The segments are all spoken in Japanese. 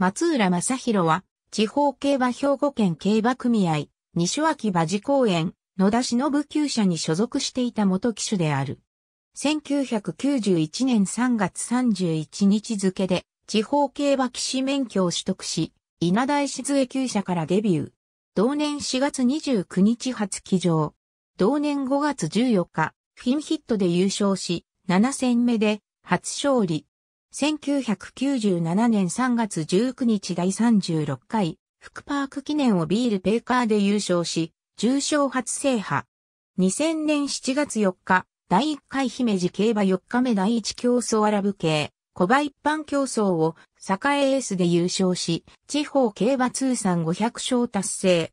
松浦正宏は、地方競馬兵庫県競馬組合、西脇馬事公園、野田忍厩舎に所属していた元騎手である。1991年3月31日付で、地方競馬騎士免許を取得し、稲田石杖厩舎からデビュー。同年4月29日初騎乗。同年5月14日、フィンヒットで優勝し、7戦目で初勝利。1997年3月19日第36回、福パーク記念をビールペーカーで優勝し、重賞初制覇。2000年7月4日、第1回姫路競馬4日目第1競争アラブ系、小馬一般競争を、栄エースで優勝し、地方競馬通算500勝達成。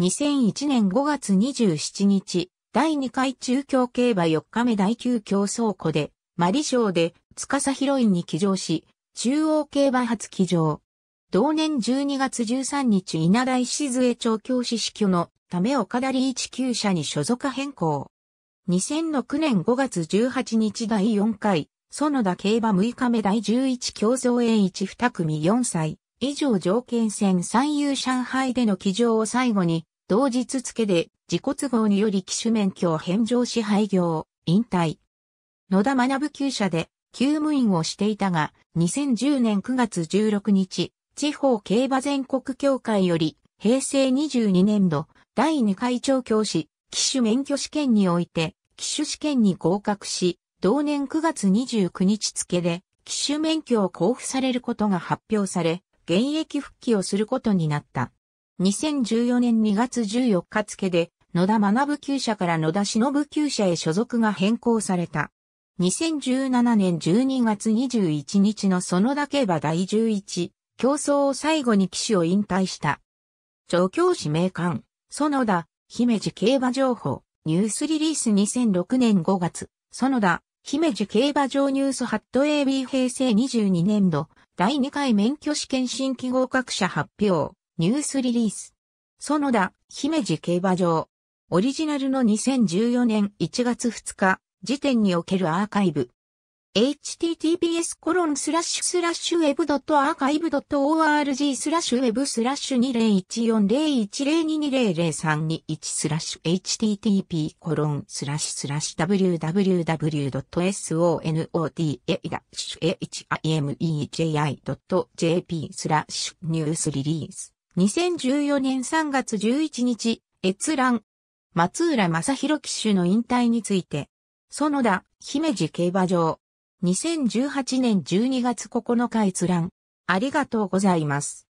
2001年5月27日、第2回中京競馬4日目第9競争庫で、マリ賞で、司ヒロインに起乗し、中央競馬初起乗。同年12月13日稲田石杖町教師死去のため岡田リーチ級舎に所属変更。2006年5月18日第4回、園田競馬6日目第11競争 A12 組4歳、以上条件戦三遊上海での起乗を最後に、同日付で自己都合により機種免許を返上し廃業、引退。野田学厩舎で休務員をしていたが、2010年9月16日、地方競馬全国協会より、平成22年度、第2回調教師、騎手免許試験において、騎手試験に合格し、同年9月29日付で、騎手免許を交付されることが発表され、現役復帰をすることになった。2014年2月14日付で、野田学級者から野田忍級者へ所属が変更された。2017年12月21日の園田競馬第11競争を最後に騎手を引退した。調教師名鑑、園田、姫路競馬情報、ニュースリリース2006年5月、園田、姫路競馬場ニュースハット AB 平成22年度、第2回免許試験新規合格者発表、ニュースリリース。園田、姫路競馬場。オリジナルの2014年1月2日、時点におけるアーカイブ。https コロンスラッシュスラッシュ web.archive.org スラッシュウェブスラッシュ20140102200321スラッシュ http コロンスラッシュスラッシュ www.sonode-himej.jp i スラッシュニュースリリース2014年3月11日閲覧松浦正弘騎手の引退について園田、姫路競馬場。2018年12月9日閲覧。ありがとうございます。